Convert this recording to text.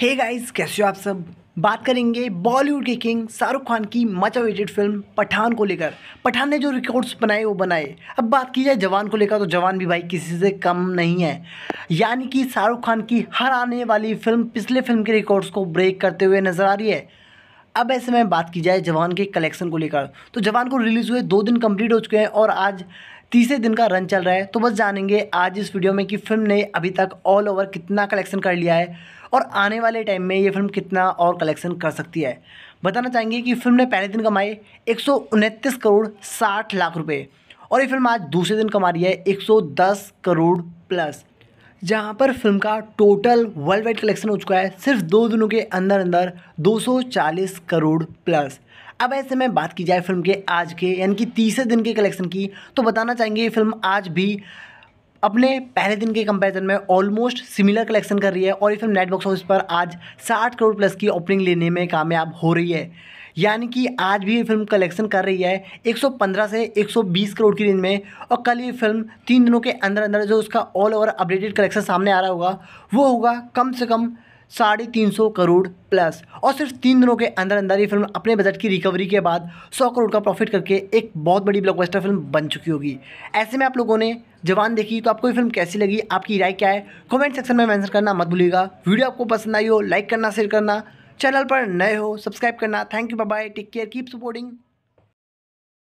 hey guys कैसे हो आप सब बात करेंगे बॉलीवुड के किंग शाहरुख खान की मच अवेटेड फिल्म पठान को लेकर पठान ने जो रिकॉर्ड्स बनाए वो बनाए अब बात की जाए जवान को लेकर तो जवान भी भाई किसी से कम नहीं है यानी कि शाहरुख खान की हर आने वाली फिल्म पिछले फिल्म के रिकॉर्ड्स को ब्रेक करते हुए नजर आ रही है अब ऐसे में बात की जाए जवान के कलेक्शन को लेकर तो जवान को रिलीज़ हुए दो दिन कंप्लीट हो चुके हैं और आज तीसरे दिन का रन चल रहा है तो बस जानेंगे आज इस वीडियो में कि फिल्म ने अभी तक ऑल ओवर कितना कलेक्शन कर लिया है और आने वाले टाइम में ये फिल्म कितना और कलेक्शन कर सकती है बताना चाहेंगे कि फिल्म ने पहले दिन कमाए एक करोड़ साठ लाख रुपये और ये फिल्म आज दूसरे दिन कमा रही है 110 करोड़ प्लस जहां पर फिल्म का टोटल वर्ल्ड वाइड कलेक्शन हो चुका है सिर्फ दो दिनों के अंदर अंदर 240 करोड़ प्लस अब ऐसे में बात की जाए फिल्म के आज के यानी कि तीसरे दिन के कलेक्शन की तो बताना चाहेंगे ये फिल्म आज भी अपने पहले दिन के कंपैरिजन में ऑलमोस्ट सिमिलर कलेक्शन कर रही है और ये फिल्म नेट बॉक्स ऑफिस पर आज साठ करोड़ प्लस की ओपनिंग लेने में कामयाब हो रही है यानी कि आज भी ये फिल्म कलेक्शन कर रही है 115 से 120 करोड़ की रेंज में और कल ये फिल्म तीन दिनों के अंदर अंदर जो उसका ऑल ओवर अपडेटेड कलेक्शन सामने आ रहा होगा वो होगा कम से कम साढ़े तीन सौ करोड़ प्लस और सिर्फ तीन दिनों के अंदर अंदर ये फिल्म अपने बजट की रिकवरी के बाद सौ करोड़ का प्रॉफिट करके एक बहुत बड़ी ब्लॉकबस्टर फिल्म बन चुकी होगी ऐसे में आप लोगों ने जवान देखी तो आपको ये फिल्म कैसी लगी आपकी राय क्या है कॉमेंट सेक्शन में मैंसन करना मत भूलिएगा वीडियो आपको पसंद आई हो लाइक करना शेयर करना चैनल पर नए हो सब्सक्राइब करना thank you bye take care keep supporting